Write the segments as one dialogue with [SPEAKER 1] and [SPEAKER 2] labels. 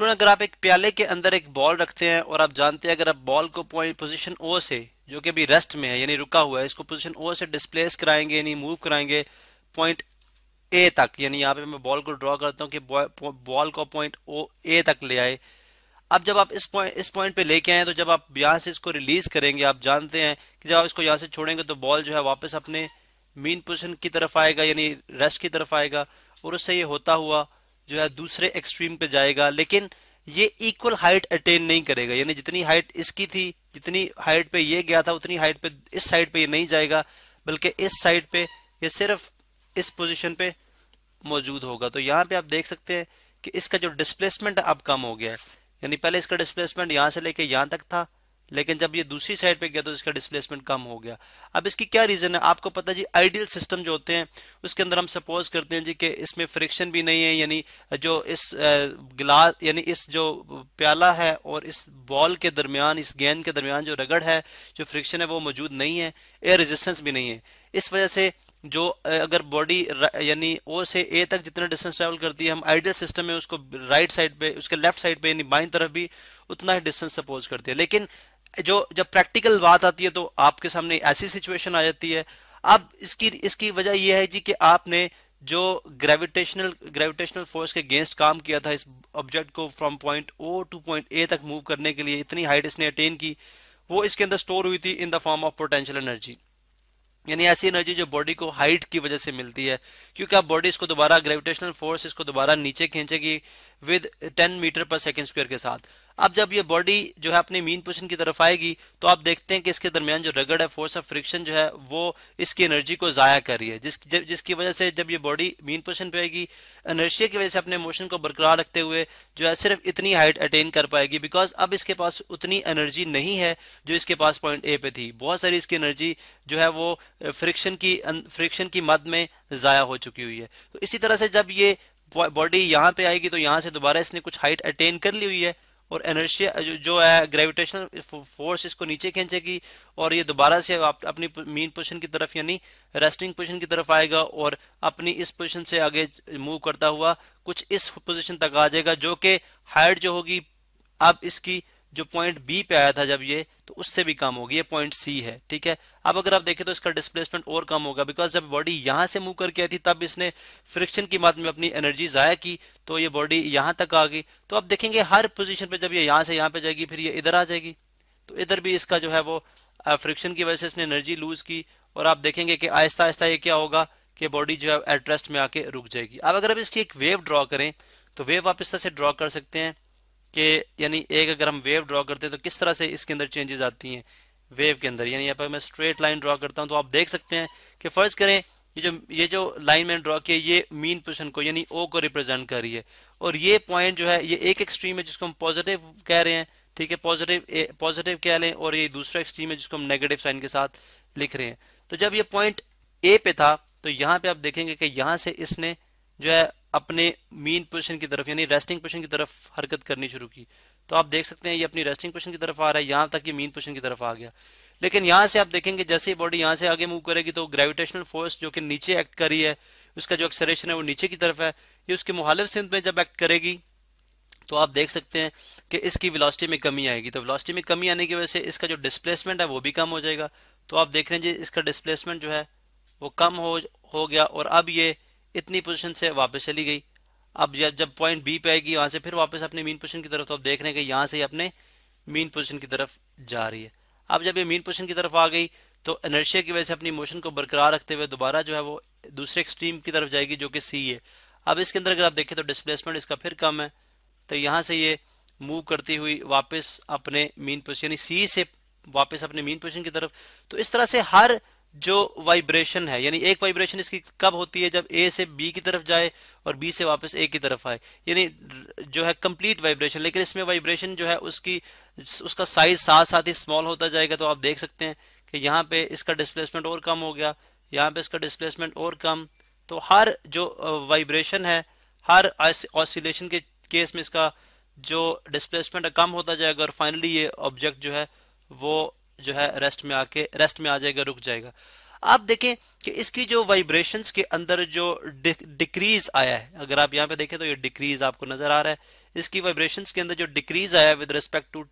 [SPEAKER 1] student अगर आप एक प्याले के अंदर एक बॉल रखते हैं और आप जानते हैं अगर आप बॉल को पॉइंट पोजीशन ओ से जो कि अभी रेस्ट में है यानी रुका हुआ है इसको पोजीशन ओ से डिस्प्लेस कराएंगे यानी मूव कराएंगे पॉइंट ए तक यानी यहाँ पे मैं बॉल को ड्रॉ करता हूँ कि बॉल को पॉइंट ओ ए तक ले आए अब जब आप इस पॉइंट इस पॉइंट पे लेके आए तो जब आप यहाँ से इसको रिलीज करेंगे आप जानते हैं कि जब आप इसको यहाँ से छोड़ेंगे तो बॉल जो है वापस अपने मीन पोजिशन की तरफ आएगा यानी रेस्ट की तरफ आएगा और उससे ये होता हुआ जो है दूसरे एक्सट्रीम पे जाएगा लेकिन ये इक्वल हाइट अटेन नहीं करेगा यानी जितनी हाइट इसकी थी जितनी हाइट पे ये गया था उतनी हाइट पे इस साइड पे ये नहीं जाएगा बल्कि इस साइड पे ये सिर्फ इस पोजीशन पे मौजूद होगा तो यहाँ पे आप देख सकते हैं कि इसका जो डिस्प्लेसमेंट अब कम हो गया है यानी पहले इसका डिस्प्लेसमेंट यहाँ से लेके यहाँ तक था लेकिन जब ये दूसरी साइड पे गया तो इसका डिस्प्लेसमेंट कम हो गया अब इसकी क्या रीज़न है आपको पता जी आइडियल सिस्टम जो होते हैं उसके अंदर हम सपोज करते हैं जी कि इसमें फ्रिक्शन भी नहीं है यानी जो इस गिलास यानी इस जो प्याला है और इस बॉल के दरमियान इस गेंद के दरमियान जो रगड़ है जो फ्रिक्शन है वो मौजूद नहीं है एयर रेजिस्टेंस भी नहीं है इस वजह से जो अगर बॉडी यानी ओ से ए तक जितना डिस्टेंस ट्रेवल करती है हम आइडियल सिस्टम में उसको राइट साइड पे उसके लेफ्ट साइड पे यानी बाई तरफ भी उतना ही डिस्टेंस सपोज करती है लेकिन जो जब प्रैक्टिकल बात आती है तो आपके सामने ऐसी सिचुएशन आ जाती है अब इसकी इसकी वजह यह है जी कि आपने जो ग्रेविटेशनल ग्रेविटेशनल फोर्स के अगेंस्ट काम किया था इस ऑब्जेक्ट को from point O to point A तक मूव करने के लिए इतनी हाइट इसने अटेन की वो इसके अंदर स्टोर हुई थी in the form of potential energy यानी ऐसी एनर्जी जो बॉडी को हाइट की वजह से मिलती है क्योंकि आप बॉडी इसको दोबारा ग्रेविटेशनल फोर्स इसको दोबारा नीचे खींचेगी with 10 metre per second square के साथ अब जब ये बॉडी जो है अपनी मीन पोजिशन की तरफ आएगी तो आप देखते हैं कि इसके दरमियान जो रगड़ है फोर्स ऑफ फ्रिक्शन जो है वो इसकी एनर्जी को ज़ाया कर रही है जिस जब, जिसकी वजह से जब ये बॉडी मीन पोजिशन पे आएगी एनर्शिया की वजह से अपने मोशन को बरकरार रखते हुए जो है सिर्फ इतनी हाइट अटेन कर पाएगी बिकॉज अब इसके पास उतनी एनर्जी नहीं है जो इसके पास पॉइंट ए पे थी बहुत सारी इसकी एनर्जी जो है वो फ्रिक्शन की फ्रिक्शन की मद में ज़ाया हो चुकी हुई है तो इसी तरह से जब ये बॉडी यहाँ पे आएगी तो यहाँ से दोबारा इसने कुछ हाइट अटेन कर ली हुई है और एनर्शिया जो, जो है ग्रेविटेशनल फोर्स इसको नीचे खींचेगी और ये दोबारा से आप अपनी मेन पोजीशन की तरफ यानी रेस्टिंग पोजीशन की तरफ आएगा और अपनी इस पोजीशन से आगे मूव करता हुआ कुछ इस पोजीशन तक आ जाएगा जो कि हाइट जो होगी अब इसकी जो पॉइंट बी पे आया था जब ये तो उससे भी कम होगी ये पॉइंट सी है ठीक है अब अगर आप देखें तो इसका डिस्प्लेसमेंट और कम होगा बिकॉज जब बॉडी यहां से मूव करके आई थी तब इसने फ्रिक्शन की मात्रा में अपनी एनर्जी ज़ाया की तो ये बॉडी यहां तक आ गई तो आप देखेंगे हर पोजिशन पर जब ये यहां से यहां पर जाएगी फिर ये इधर आ जाएगी तो इधर भी इसका जो है वो फ्रिक्शन की वजह से इसने एनर्जी लूज़ की और आप देखेंगे कि आहिस्ता आहिस्ता ये क्या होगा कि बॉडी जो है एट रेस्ट में आके रुक जाएगी अब अगर आप इसकी एक वेव ड्रॉ करें तो वेव आप इस तरह से ड्रॉ कर सकते हैं कि यानी एक अगर हम वेव ड्रॉ करते हैं तो किस तरह से इसके अंदर चेंजेस आती हैं वेव के अंदर यानी यहाँ पर मैं स्ट्रेट लाइन ड्रॉ करता हूँ तो आप देख सकते हैं कि फर्ज करें ये जो ये जो लाइन मैंने ड्रॉ किया ये मीन पोजिशन को यानी ओ को रिप्रेजेंट कर रही है और ये पॉइंट जो है ये एक एक्सट्रीम है जिसको हम पॉजिटिव कह रहे हैं ठीक है पॉजिटिव पॉजिटिव कह लें और ये दूसरा एक्सट्रीम है जिसको हम नेगेटिव साइन के साथ लिख रहे हैं तो जब ये पॉइंट ए पे था तो यहाँ पे आप देखेंगे कि यहाँ से इसने जो है अपने मीन पोजिशन की तरफ यानी रेस्टिंग पोजिशन की तरफ हरकत करनी शुरू की तो आप देख सकते हैं ये अपनी रेस्टिंग पोजिशन की तरफ आ रहा है यहाँ तक ये मीन पोजिशन की तरफ आ गया लेकिन यहाँ से आप देखेंगे जैसे ही बॉडी यहाँ से आगे मूव करेगी तो ग्रेविटेशनल फोर्स जो कि नीचे एक्ट करी है उसका जो एक्सरेशन है वो नीचे की तरफ है ये उसके मुहालिफ सिंध में जब एक्ट करेगी तो आप देख सकते हैं कि इसकी विलासिटी में कमी आएगी तो विलासिटी में कमी आने की वजह से इसका जो डिस्प्लेसमेंट है वो भी कम हो जाएगा तो आप देख रहे हैं जी इसका डिस्प्लेसमेंट जो है वो कम हो हो गया और अब ये इतनी पोजीशन से वापस चली गई अब जब जब पॉइंट बी पे आएगी वहां से फिर वापस अपने मीन पोजीशन की तरफ तो आप देख रहे हैं कि यहां से ही अपने मीन पोजीशन की तरफ जा रही है अब जब ये मीन पोजीशन की तरफ आ गई तो एनर्शिया की वजह से अपनी मोशन को बरकरार रखते हुए दोबारा जो है वो दूसरे एक्सट्रीम की तरफ जाएगी जो कि सी है अब इसके अंदर अगर आप देखें तो डिस्प्लेसमेंट इसका फिर कम है तो यहाँ से ये मूव करती हुई वापस अपने मीन पोजिशन यानी सी से वापस अपने मीन पोजिशन की तरफ तो इस तरह से हर जो वाइब्रेशन है यानी एक वाइब्रेशन इसकी कब होती है जब ए से बी की तरफ जाए और बी से वापस ए की तरफ आए यानी जो है कंप्लीट वाइब्रेशन लेकिन इसमें वाइब्रेशन जो है उसकी उसका साइज साथ साथ ही स्मॉल होता जाएगा तो आप देख सकते हैं कि यहाँ पे इसका डिस्प्लेसमेंट और कम हो गया यहाँ पे इसका डिस्प्लेसमेंट और कम तो हर जो वाइब्रेशन है हर ऑसिलेशन के केस में इसका जो डिस्प्लेसमेंट कम होता जाएगा और फाइनली ये ऑब्जेक्ट जो है वो जो है रेस्ट में आके रेस्ट में आ जाएगा रुक जाएगा आप देखें कि इसकी जो वाइब्रेशंस के अंदर जो डिक्रीज आया है अगर आप यहाँ पे देखें तो ये डिक्रीज आपको नजर आ रहा है इसकी वाइब्रेशंस के अंदर जो डिक्रीज आया विद रिस्पेक्ट टू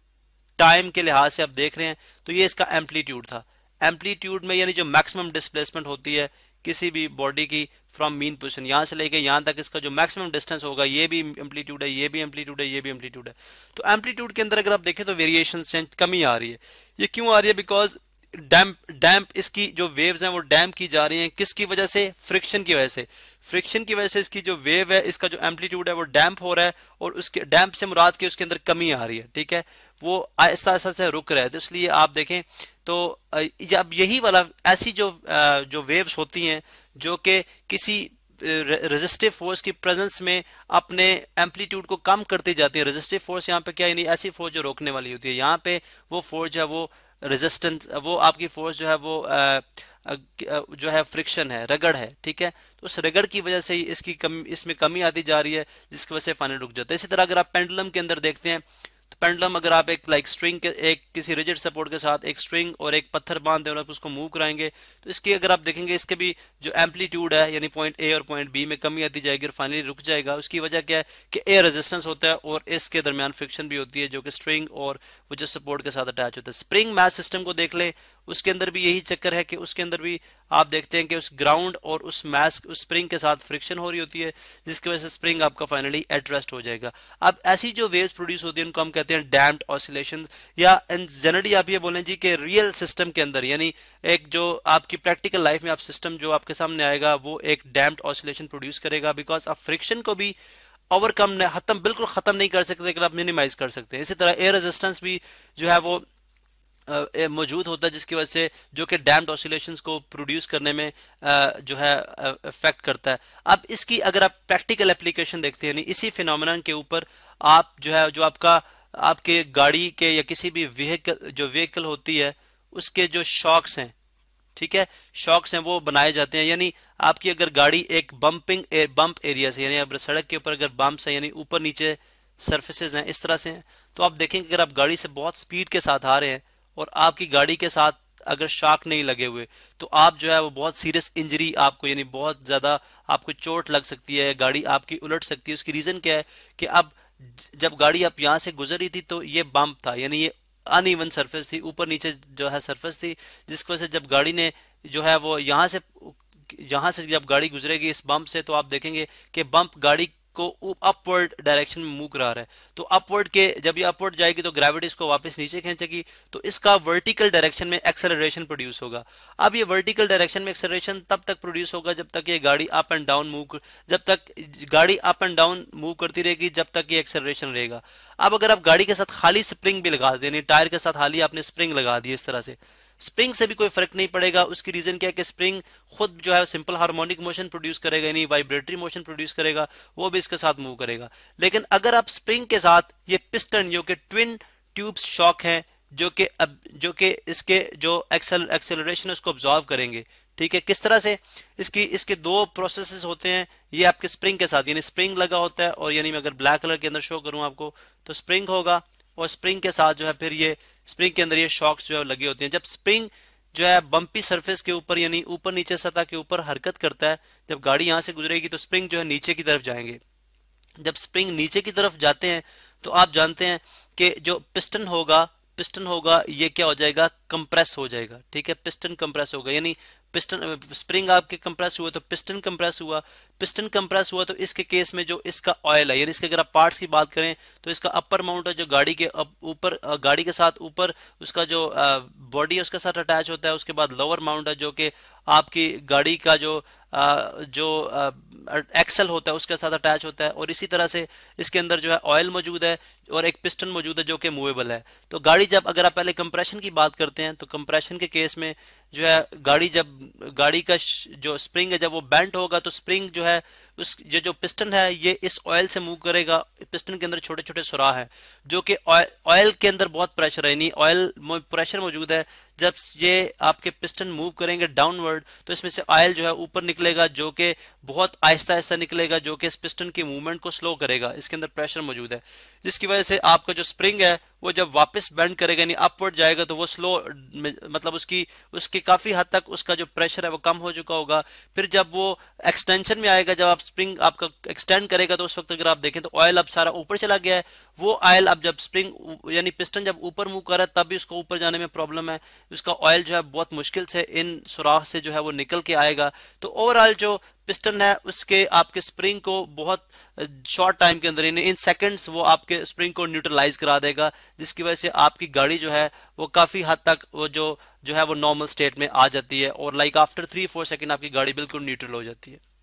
[SPEAKER 1] टाइम के लिहाज से आप देख रहे हैं तो ये इसका एम्पलीट्यूड था एम्पलीट्यूड में यानी जो मैक्सिमम डिस्प्लेसमेंट होती है किसी भी बॉडी की फ्रॉम मीन पोजिशन यहाँ से लेके यहाँ तक इसका जो मैक्सिमम डिस्टेंस होगा ये भी एम्पलीट्यूड है ये भी एम्पलीट्यूड है ये भी एम्पलीट्यूड है तो एम्पलीट्यूड के अंदर अगर आप देखें तो वेरिएशन कमी आ रही है ये क्यों आ रही है बिकॉज डैम्प डैम्प इसकी जो वेव्स हैं वो डैम्प की जा रही हैं किसकी वजह से फ्रिक्शन की वजह से फ्रिक्शन की वजह से इसकी जो वेव है इसका जो एम्पलीट्यूड है वो डैम्प हो रहा है और उसके डैम्प से मुराद के उसके अंदर कमी आ रही है ठीक है वो आहिस्ता आहिस्ता से रुक रहा है तो इसलिए आप देखें तो अब यही वाला ऐसी जो जो वेव्स होती हैं जो कि किसी रेजिस्टिव फोर्स की प्रेजेंस में अपने एम्पलीट्यूड को कम करती जाती है रेजिस्टिव फोर्स यहाँ पे क्या यानी ऐसी फोर्स जो रोकने वाली होती है यहाँ पे वो फोर्स जो है वो रेजिस्टेंस वो आपकी फोर्स जो है वो जो है फ्रिक्शन है रगड़ है ठीक है तो उस रगड़ की वजह से इसकी कम इसमें कमी आती जा रही है जिसकी वजह से फाइनल रुक जाता है इसी तरह अगर आप पेंडुलम के अंदर देखते हैं तो पेंडुलम अगर आप एक लाइक स्ट्रिंग के एक किसी रिजिड सपोर्ट के साथ एक स्ट्रिंग और एक पत्थर बांध दें और आप उसको मूव कराएंगे तो इसकी अगर आप देखेंगे इसके भी जो एम्पलीट्यूड है यानी पॉइंट ए और पॉइंट बी में कमी आती जाएगी और फाइनली रुक जाएगा उसकी वजह क्या है कि ए रेजिस्टेंस होता है और इसके दरमियान फ्रिक्शन भी होती है जो कि स्ट्रिंग और वो जो सपोर्ट के साथ अटैच होता है स्प्रिंग मैथ सिस्टम को देख लें उसके अंदर भी यही चक्कर है कि उसके अंदर भी आप देखते हैं कि उस ग्राउंड और उस मैस उस स्प्रिंग के साथ फ्रिक्शन हो रही होती है जिसकी वजह से स्प्रिंग आपका फाइनली एडजस्ट हो जाएगा अब ऐसी जो वेव्स प्रोड्यूस होती है उनको हम कहते हैं डैम्ड ऑसिलेशन या जनरली आप ये बोलें जी कि रियल सिस्टम के अंदर यानी एक जो आपकी प्रैक्टिकल लाइफ में आप सिस्टम जो आपके सामने आएगा वो एक डैम्ड ऑसिलेशन प्रोड्यूस करेगा बिकॉज आप फ्रिक्शन को भी ओवरकम खत्म बिल्कुल खत्म नहीं कर सकते अगर आप मिनिमाइज कर सकते हैं इसी तरह एयर रेजिस्टेंस भी जो है वो मौजूद होता है जिसकी वजह से जो कि डैम्ड ऑसिलेशन को प्रोड्यूस करने में जो है इफेक्ट करता है अब इसकी अगर आप प्रैक्टिकल एप्लीकेशन देखते हैं इसी फिनमिन के ऊपर आप जो है जो आपका आपके गाड़ी के या किसी भी व्हीकल जो व्हीकल होती है उसके जो शॉक्स हैं ठीक है शॉक्स हैं वो बनाए जाते हैं यानी आपकी अगर गाड़ी एक बम्पिंग ए, बम्प एरिया से यानी अगर सड़क के ऊपर अगर बम्प्स हैं यानी ऊपर नीचे सर्फेसेज हैं इस तरह से हैं तो आप देखेंगे अगर आप गाड़ी से बहुत स्पीड के साथ आ रहे हैं और आपकी गाड़ी के साथ अगर शार्क नहीं लगे हुए तो आप जो है वो बहुत सीरियस इंजरी आपको यानी बहुत ज़्यादा आपको चोट लग सकती है गाड़ी आपकी उलट सकती है उसकी रीज़न क्या है कि अब जब गाड़ी आप यहाँ से गुजर रही थी तो ये बम्प था यानी ये अनइवन सरफेस थी ऊपर नीचे जो है सरफेस थी जिसकी वजह से जब गाड़ी ने जो है वो यहाँ से यहाँ से जब गाड़ी गुजरेगी इस बम्प से तो आप देखेंगे कि बम्प गाड़ी को अपवर्ड डायरेक्शन में मूव करा रहा है तो अपवर्ड के जब ये अपवर्ड जाएगी तो ग्रेविटी इसको वापस नीचे खींचेगी तो इसका वर्टिकल डायरेक्शन में एक्सेलरेशन प्रोड्यूस होगा अब ये वर्टिकल डायरेक्शन में एक्सेलरेशन तब तक प्रोड्यूस होगा जब तक ये गाड़ी अप एंड डाउन मूव जब तक गाड़ी अप एंड डाउन मूव करती रहेगी जब तक ये एक्सेलरेशन रहेगा अब अगर आप गाड़ी के साथ खाली स्प्रिंग भी लगा दें टायर के साथ खाली आपने स्प्रिंग लगा दी इस तरह से स्प्रिंग से भी कोई फर्क नहीं पड़ेगा उसकी रीजन क्या है कि स्प्रिंग खुद जो है सिंपल हार्मोनिक मोशन प्रोड्यूस करेगा यानी वाइब्रेटरी मोशन प्रोड्यूस करेगा वो भी इसके साथ मूव करेगा लेकिन अगर आप स्प्रिंग के साथ ये पिस्टन जो कि ट्विन ट्यूब्स शॉक हैं जो कि अब जो कि इसके जो एक्सेल एक्सेलरेशन उसको ऑब्जॉर्व करेंगे ठीक है किस तरह से इसकी इसके दो प्रोसेस होते हैं ये आपके स्प्रिंग के साथ यानी स्प्रिंग लगा होता है और यानी मैं अगर ब्लैक कलर के अंदर शो करूं आपको तो स्प्रिंग होगा और स्प्रिंग के साथ जो है फिर ये स्प्रिंग के अंदर ये शॉक्स जो है लगे होते हैं जब स्प्रिंग जो है बम्पी सरफेस के ऊपर यानी ऊपर नीचे सतह के ऊपर हरकत करता है जब गाड़ी यहां से गुजरेगी तो स्प्रिंग जो है नीचे की तरफ जाएंगे जब स्प्रिंग नीचे की तरफ जाते हैं तो आप जानते हैं कि जो पिस्टन होगा पिस्टन होगा ये क्या हो जाएगा कंप्रेस हो जाएगा ठीक है पिस्टन कंप्रेस होगा यानी पिस्टन स्प्रिंग आपके कंप्रेस हुआ तो पिस्टन कंप्रेस हुआ पिस्टन कंप्रेस हुआ तो इसके केस में जो इसका ऑयल है यानी इसके अगर आप पार्ट्स की बात करें तो इसका अपर माउंट है जो गाड़ी के ऊपर गाड़ी के साथ ऊपर उसका जो बॉडी है उसके साथ अटैच होता है उसके बाद लोअर माउंट है जो कि आपकी गाड़ी का जो जो एक्सल होता है उसके साथ अटैच होता है और इसी तरह से इसके अंदर जो है ऑयल मौजूद है और एक पिस्टन मौजूद है जो कि मूवेबल है तो गाड़ी जब अगर आप पहले कंप्रेशन की बात करते हैं तो कंप्रेशन के केस में जो है गाड़ी जब गाड़ी का जो स्प्रिंग है जब वो बेंट होगा तो स्प्रिंग जो है उस ये जो पिस्टन है ये इस ऑयल से मूव करेगा पिस्टन के अंदर छोटे छोटे सुराह है जो कि ऑयल के अंदर बहुत प्रेशर है यानी ऑयल प्रेशर मौजूद है जब ये आपके पिस्टन मूव करेंगे डाउनवर्ड तो इसमें से ऑयल जो है ऊपर निकलेगा जो कि बहुत आहिस्ता आहिस्ता निकलेगा जो कि इस पिस्टन की मूवमेंट को स्लो करेगा इसके अंदर प्रेशर मौजूद है जिसकी वजह से आपका जो स्प्रिंग है वो जब वापस बैंड करेगा यानी अपवर्ड जाएगा तो वो स्लो मतलब उसकी उसके काफ़ी हद तक उसका जो प्रेशर है वो कम हो चुका होगा फिर जब वो एक्सटेंशन में आएगा जब आप स्प्रिंग आपका एक्सटेंड करेगा तो उस वक्त अगर आप देखें तो ऑयल अब सारा ऊपर चला गया है वो ऑयल अब जब स्प्रिंग यानी पिस्टन जब ऊपर मूव कर रहा है तब भी उसको ऊपर जाने में प्रॉब्लम है उसका ऑयल जो है बहुत मुश्किल से इन सुराख से जो है वो निकल के आएगा तो ओवरऑल जो पिस्टन है उसके आपके स्प्रिंग को बहुत शॉर्ट टाइम के अंदर इन सेकंड्स वो आपके स्प्रिंग को न्यूट्रलाइज करा देगा जिसकी वजह से आपकी गाड़ी जो है वो काफ़ी हद तक वो जो जो है वो नॉर्मल स्टेट में आ जाती है और like after three four second आपकी गाड़ी बिल्कुल न्यूट्रल हो जाती है